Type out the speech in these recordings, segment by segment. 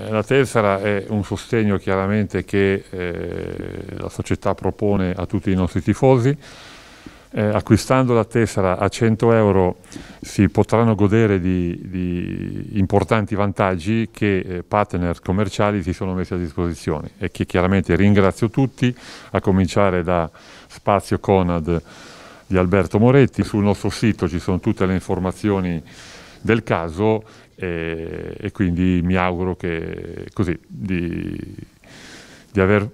Eh, la tessera è un sostegno chiaramente che eh, la società propone a tutti i nostri tifosi. Eh, acquistando la tessera a 100 euro si potranno godere di, di importanti vantaggi che eh, partner commerciali si sono messi a disposizione e che chiaramente ringrazio tutti, a cominciare da Spazio Conad di Alberto Moretti. Sul nostro sito ci sono tutte le informazioni del caso e, eh, e quindi mi auguro che così di, di, aver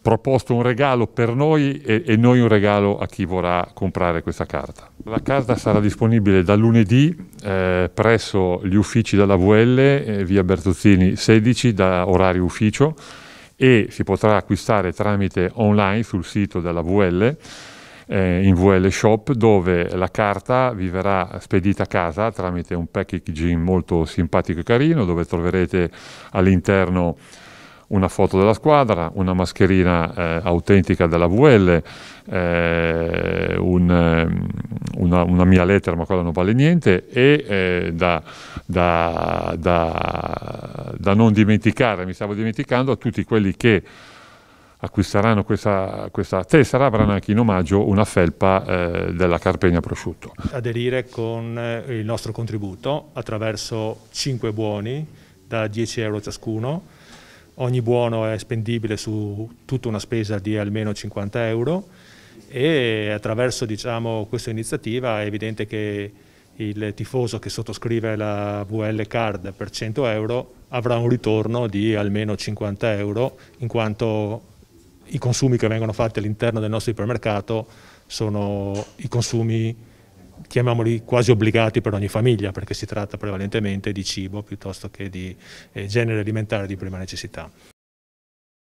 proposto un regalo per noi e, e noi un regalo a chi vorrà comprare questa carta. La carta sarà disponibile da lunedì eh, presso gli uffici della VL, eh, via Bertuzzini 16, da orario ufficio e si potrà acquistare tramite online sul sito della VL eh, in VL Shop dove la carta vi verrà spedita a casa tramite un packaging molto simpatico e carino dove troverete all'interno una foto della squadra, una mascherina eh, autentica della VL, eh, un, mm, una, una, mia lettera, ma quella non vale niente, e eh, da, da, da, da non dimenticare, mi stavo dimenticando, a tutti quelli che acquisteranno questa, questa tessera avranno anche in omaggio una felpa eh, della Carpegna Prosciutto. Aderire con eh, il nostro contributo attraverso 5 buoni da 10 euro ciascuno, ogni buono è spendibile su tutta una spesa di almeno 50 euro e attraverso diciamo, questa iniziativa è evidente che il tifoso che sottoscrive la VL Card per 100 euro avrà un ritorno di almeno 50 euro in quanto i consumi che vengono fatti all'interno del nostro ipermercato sono i consumi, chiamiamoli quasi obbligati per ogni famiglia, perché si tratta prevalentemente di cibo piuttosto che di eh, genere alimentare di prima necessità.